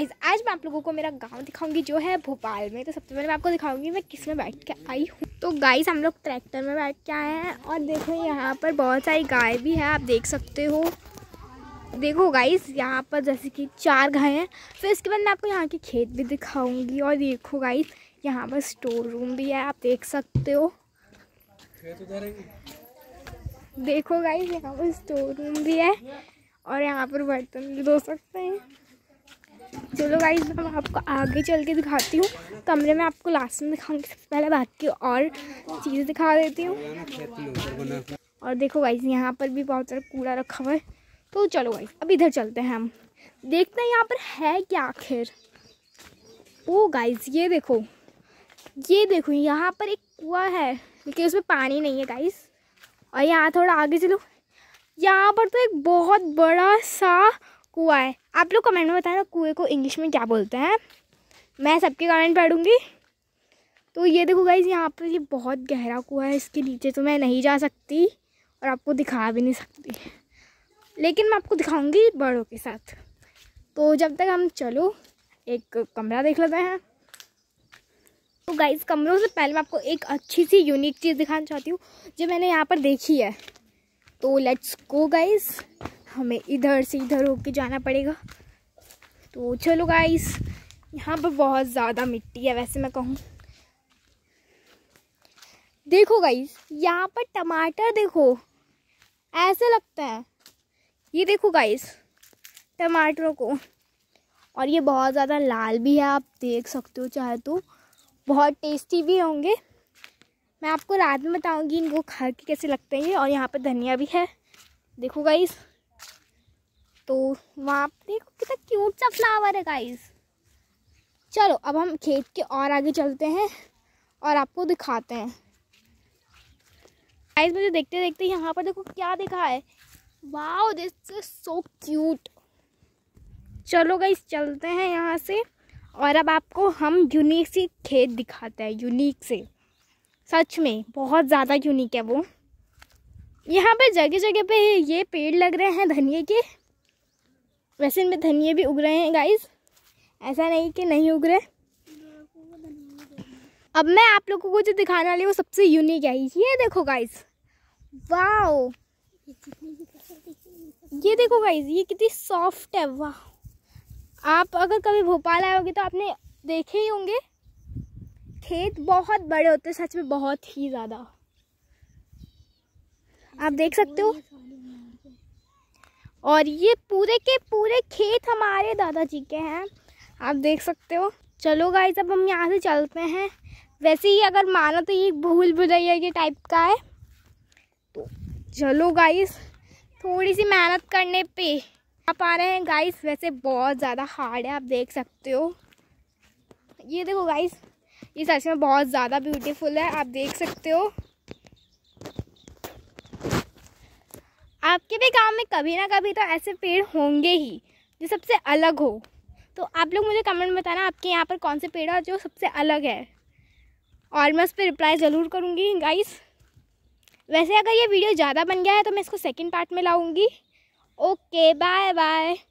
guys आज मैं आप लोगों को मेरा गांव दिखाऊंगी जो है भोपाल में तो सबसे पहले मैं आपको दिखाऊंगी मैं किस में बैठ के आई हूँ तो गाइज हम लोग ट्रैक्टर में बैठ के आए हैं और देखो यहाँ पर बहुत सारी गाय भी है आप देख सकते हो देखो गाइस यहाँ पर जैसे कि चार गाय हैं फिर इसके बाद मैं आपको यहाँ के खेत भी दिखाऊंगी और देखो गाइस यहाँ पर स्टोर रूम भी है आप देख सकते हो देखो गाइस यहाँ पर स्टोर रूम भी है और यहाँ पर बर्तन भी धो सकते हैं चलो गाइज मैं आपको आगे चल के दिखाती हूँ कमरे में आपको लास्ट में दिखाऊंगी सबसे पहले बाकी और चीज़ें दिखा देती हूँ और देखो गाइज यहाँ पर भी बहुत सारा कूड़ा रखा हुआ है तो चलो गाइज अब इधर चलते हैं हम देखते हैं यहाँ पर है क्या आखिर ओ गाइज ये देखो ये देखो यहाँ पर एक कुआ है लेकिन उसमें पानी नहीं है गाइज और यहाँ थोड़ा आगे चलो यहाँ पर तो एक बहुत बड़ा सा कुआ है आप लोग कमेंट में बताना कुएँ को इंग्लिश में क्या बोलते हैं मैं सबके कमेंट पढ़ूँगी तो ये देखो गाइज यहाँ पर ये बहुत गहरा कुआ है इसके नीचे तो मैं नहीं जा सकती और आपको दिखा भी नहीं सकती लेकिन मैं आपको दिखाऊंगी बड़ों के साथ तो जब तक हम चलो एक कमरा देख लेते हैं तो गाइज कमरों से पहले मैं आपको एक अच्छी सी यूनिक चीज़ दिखाना चाहती हूँ जो मैंने यहाँ पर देखी है तो लेट्स गो गाइज़ हमें इधर से इधर होके जाना पड़ेगा तो चलो गाइस यहाँ पर बहुत ज़्यादा मिट्टी है वैसे मैं कहूँ देखो गाइस यहाँ पर टमाटर देखो ऐसे लगता है ये देखो गाइस टमाटरों को और ये बहुत ज़्यादा लाल भी है आप देख सकते हो चाहे तो बहुत टेस्टी भी होंगे मैं आपको रात में बताऊंगी इनको खा के कैसे लगते हैं ये और यहाँ पर धनिया भी है देखो गाइस तो वहाँ पर देखो कितना क्यूट सा फ्लावर है गाइस चलो अब हम खेत के और आगे चलते हैं और आपको दिखाते हैं गाइस मुझे देखते देखते यहाँ पर देखो क्या दिखा है वाह दिस इज सो क्यूट चलो गाइस चलते हैं यहाँ से और अब आपको हम यूनिक सी खेत दिखाते हैं यूनिक से सच में बहुत ज़्यादा यूनिक है वो यहाँ पर जगह जगह पे ये पेड़ लग रहे हैं धनिए के वैसे इनमें धनिया भी उग रहे हैं गाइस ऐसा नहीं कि नहीं उग रहे अब मैं आप लोगों को जो दिखाने वाली हूँ सबसे यूनिक है ये देखो गाइस वाओ ये देखो गाइस ये कितनी सॉफ्ट है वाह आप अगर कभी भोपाल आए होगे तो आपने देखे ही होंगे खेत बहुत बड़े होते हैं सच में बहुत ही ज़्यादा आप देख सकते हो और ये पूरे के पूरे खेत हमारे दादाजी के हैं आप देख सकते हो चलो गाइस अब हम यहाँ से चलते हैं वैसे ही अगर मानो तो ये भूल भुलैया के टाइप का है तो चलो गाइस थोड़ी सी मेहनत करने पे आ पा रहे हैं गाइस वैसे बहुत ज़्यादा हार्ड है आप देख सकते हो ये देखो गाइस ये सच में बहुत ज़्यादा ब्यूटीफुल है आप देख सकते हो आपके भी गांव में कभी ना कभी तो ऐसे पेड़ होंगे ही जो सबसे अलग हो तो आप लोग मुझे कमेंट में बताना आपके यहाँ पर कौन से पेड़ है जो सबसे अलग है और मैं उस पर रिप्लाई ज़रूर करूँगी गाइस वैसे अगर ये वीडियो ज़्यादा बन गया है तो मैं इसको सेकेंड पार्ट में लाऊँगी ओके बाय बाय